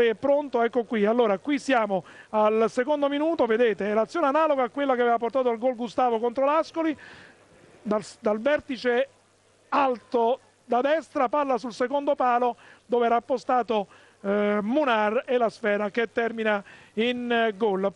Sole è pronto, ecco qui. Allora, qui siamo al secondo minuto, vedete, l'azione analoga a quella che aveva portato al gol Gustavo contro l'Ascoli, dal, dal vertice alto da destra, palla sul secondo palo dove era appostato eh, Munar e la sfera che termina in eh, gol.